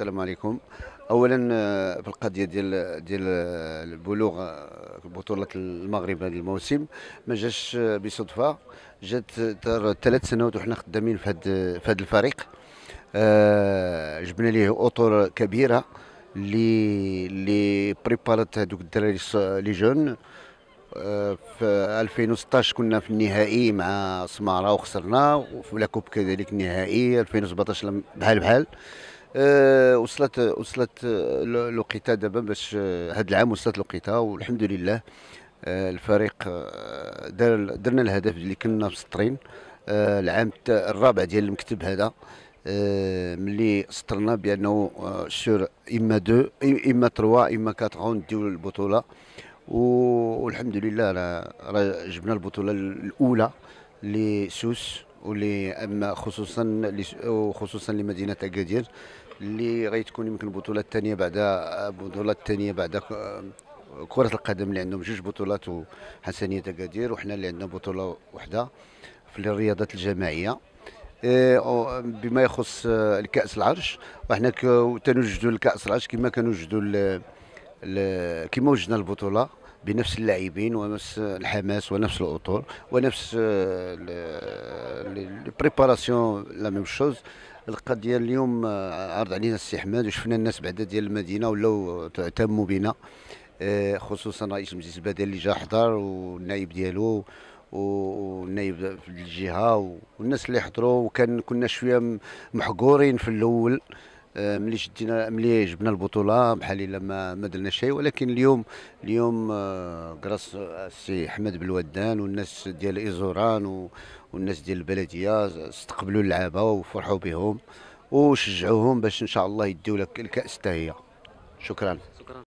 السلام عليكم اولا آه، في القضيه ديال ديال آه، البلوغ آه، بطوله المغرب هذا الموسم ما جاش بصدفه جات ثلاث سنوات وحنا خدامين في هذا في هذا الفريق جبنا ليه اطر كبيره اللي اللي بريبارات هذوك الدراري لي جون في 2016 كنا في النهائي مع سماره وخسرنا وفي لا كوب كذلك النهائي 2017 بحال بحال آه، وصلت وصلت آه، لقيتا دابا باش آه، هاد العام وصلت لقيتا والحمد لله الفريق دار درنا الهدف اللي كنا مسطرين العام الرابع ديال المكتب هذا ملي سطرنا بانه سور اما دو اما تروا اما كاتغ نديو البطوله والحمد لله راه جبنا البطوله الاولى لسوس ولاما خصوصا وخصوصا لمدينه اكادير اللي غيتكون يمكن البطوله الثانيه بعد البطوله الثانيه بعد كره القدم اللي عندهم جوج بطولات وحسنيه اكادير وحنا اللي عندنا بطوله واحده في الرياضات الجماعيه إيه، بما يخص آه، الكاس العرش وحنا تنوجدوا الكاس العرش كما كنوجدوا كما وجدنا البطوله بنفس اللاعبين ونفس الحماس ونفس الاطور ونفس آه، بريباراسيون لا ميم شوز القضيه اليوم آه، عرض علينا حماد وشفنا الناس بعدا ديال المدينه ولاو تهتموا بنا آه، خصوصا رئيس مجلس البلديه اللي جا حضر والنائب ديالو والنائب الجهه والناس اللي حضروا وكان كنا شويه محقورين في الاول آه، ملي شدينا ملي جبنا البطوله بحال الا ما ما درنا شيء ولكن اليوم اليوم كراس آه، آه، السي احمد بالودان والناس ديال ايزوران والناس ديال البلديه استقبلوا اللعابه وفرحوا بهم وشجعوهم باش ان شاء الله يديو لك الكاس حتى هي شكرا